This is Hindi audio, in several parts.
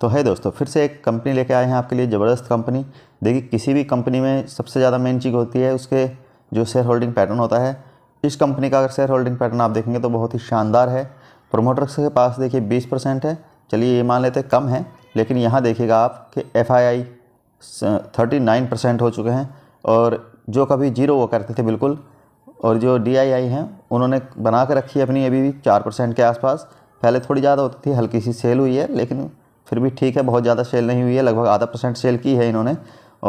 तो है दोस्तों फिर से एक कंपनी लेके आए हैं आपके लिए ज़बरदस्त कंपनी देखिए किसी भी कंपनी में सबसे ज़्यादा मेन चीज़ होती है उसके जो शेयर होल्डिंग पैटर्न होता है इस कंपनी का अगर शेयर होल्डिंग पैटर्न आप देखेंगे तो बहुत ही शानदार है प्रोमोटर्स के पास देखिए बीस परसेंट है चलिए ये मान लेते कम है लेकिन यहाँ देखिएगा आप कि F I thirty nine percent हो चुके हैं और जो कभी जीरो वो करते थे बिल्कुल और जो डी आई आई हैं उन्होंने बना के रखी है अपनी अभी भी चार परसेंट के आसपास पहले थोड़ी ज़्यादा होती थी हल्की सी सेल हुई है लेकिन फिर भी ठीक है बहुत ज़्यादा सेल नहीं हुई है लगभग आधा परसेंट सेल की है इन्होंने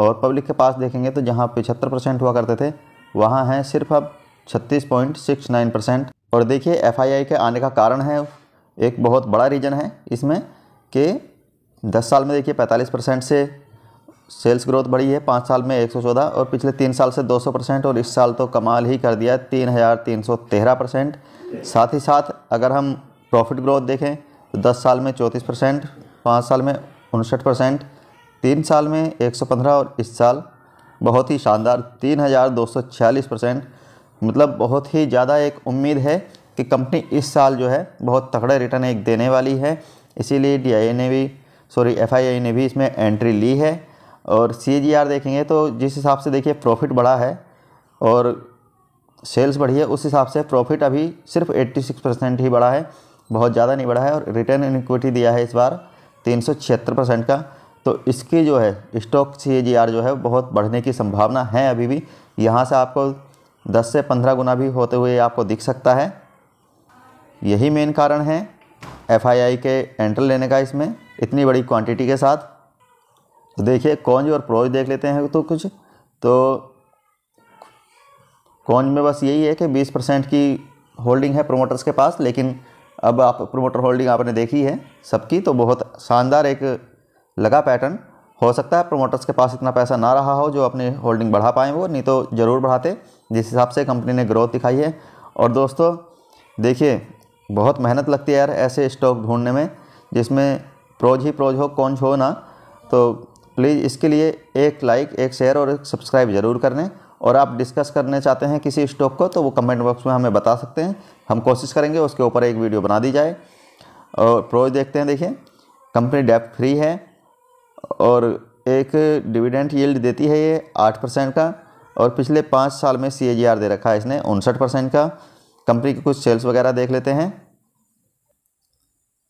और पब्लिक के पास देखेंगे तो जहाँ पिछहत्तर परसेंट हुआ करते थे वहाँ हैं सिर्फ अब छत्तीस पॉइंट सिक्स नाइन परसेंट और देखिए एफ आई आई के आने का कारण है एक बहुत बड़ा रीज़न है इसमें कि दस साल में देखिए पैंतालीस परसेंट से सेल्स ग्रोथ बढ़ी है पाँच साल में एक सौ चौदह और पिछले तीन साल से दो सौ परसेंट और इस साल तो कमाल ही कर दिया तीन हज़ार तीन सौ तेरह परसेंट साथ ही साथ अगर हम प्रॉफिट ग्रोथ देखें तो दस साल में चौंतीस परसेंट पाँच साल में उनसठ परसेंट तीन साल में एक सौ पंद्रह और इस साल बहुत ही शानदार तीन हज़ार दो सौ छियालीस परसेंट मतलब बहुत ही ज़्यादा एक उम्मीद है कि कंपनी इस साल जो है बहुत तगड़े रिटर्न एक देने वाली है इसीलिए डी ने भी सॉरी एफ ने भी इसमें एंट्री ली है और सी देखेंगे तो जिस हिसाब से देखिए प्रॉफिट बढ़ा है और सेल्स बढ़ी है उस हिसाब से प्रॉफिट अभी सिर्फ 86 परसेंट ही बढ़ा है बहुत ज़्यादा नहीं बढ़ा है और रिटर्न इन इक्विटी दिया है इस बार तीन परसेंट का तो इसकी जो है स्टॉक सी जो है बहुत बढ़ने की संभावना है अभी भी यहाँ से आपको 10 से 15 गुना भी होते हुए आपको दिख सकता है यही मेन कारण है एफआईआई के एंट्र लेने का इसमें इतनी बड़ी क्वांटिटी के साथ तो देखिए कॉन्ज और प्रोज देख लेते हैं तो कुछ तो कॉन्ज में बस यही है कि 20 परसेंट की होल्डिंग है प्रोमोटर्स के पास लेकिन अब आप प्रोमोटर होल्डिंग आपने देखी है सबकी तो बहुत शानदार एक लगा पैटर्न हो सकता है प्रोमोटर्स के पास इतना पैसा ना रहा हो जो अपनी होल्डिंग बढ़ा पाएँ वो नहीं तो ज़रूर बढ़ाते जिस हिसाब से कंपनी ने ग्रोथ दिखाई है और दोस्तों देखिए बहुत मेहनत लगती है यार ऐसे स्टॉक ढूंढने में जिसमें प्रोज ही प्रोज हो कौन हो ना तो प्लीज़ इसके लिए एक लाइक एक शेयर और एक सब्सक्राइब ज़रूर कर लें और आप डिस्कस करने चाहते हैं किसी स्टॉक को तो वो कमेंट बॉक्स में हमें बता सकते हैं हम कोशिश करेंगे उसके ऊपर एक वीडियो बना दी जाए और प्रोज देखते हैं देखिए कंपनी डेप फ्री है और एक डिविडेंट यील्ड देती है ये आठ परसेंट का और पिछले पाँच साल में सी दे रखा है इसने उनसठ परसेंट का कंपनी के कुछ सेल्स वगैरह देख लेते हैं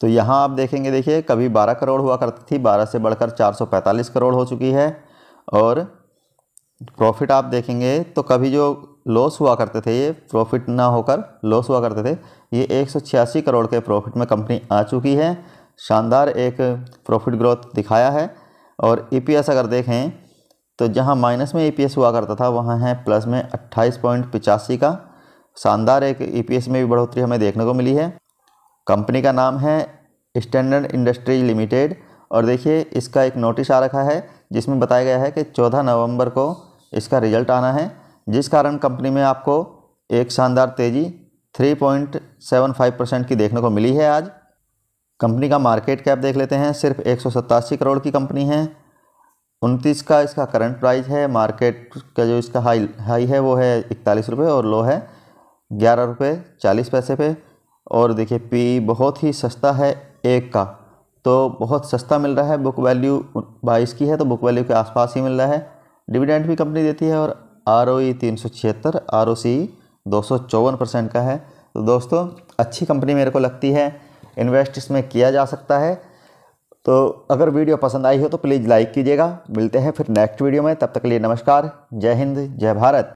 तो यहाँ आप देखेंगे देखिए कभी 12 करोड़ हुआ करती थी 12 से बढ़कर 445 करोड़ हो चुकी है और प्रॉफिट आप देखेंगे तो कभी जो लॉस हुआ करते थे ये प्रॉफिट ना होकर लॉस हुआ करते थे ये एक करोड़ के प्रॉफिट में कंपनी आ चुकी है शानदार एक प्रॉफिट ग्रोथ दिखाया है और ई e अगर देखें तो जहां माइनस में ई e हुआ करता था वहां है प्लस में अट्ठाईस पॉइंट पिचासी का शानदार एक ई e में भी बढ़ोतरी हमें देखने को मिली है कंपनी का नाम है स्टैंडर्ड इंडस्ट्रीज लिमिटेड और देखिए इसका एक नोटिस आ रखा है जिसमें बताया गया है कि 14 नवंबर को इसका रिजल्ट आना है जिस कारण कंपनी में आपको एक शानदार तेज़ी 3.75 परसेंट की देखने को मिली है आज कंपनी का मार्केट कैप देख लेते हैं सिर्फ एक करोड़ की कंपनी है उनतीस का इसका करंट प्राइस है मार्केट का जो इसका हाई हाई है वो है इकतालीस रुपये और लो है ग्यारह रुपये चालीस पैसे पे और देखिए पी बहुत ही सस्ता है एक का तो बहुत सस्ता मिल रहा है बुक वैल्यू बाईस की है तो बुक वैल्यू के आसपास ही मिल रहा है डिविडेंड भी कंपनी देती है और आर ओ ई तीन सौ छिहत्तर आर ओ सी दो सौ चौवन परसेंट का है तो दोस्तों अच्छी कंपनी मेरे को लगती है इन्वेस्ट इसमें किया जा सकता है तो अगर वीडियो पसंद आई हो तो प्लीज़ लाइक कीजिएगा मिलते हैं फिर नेक्स्ट वीडियो में तब तक के लिए नमस्कार जय हिंद जय भारत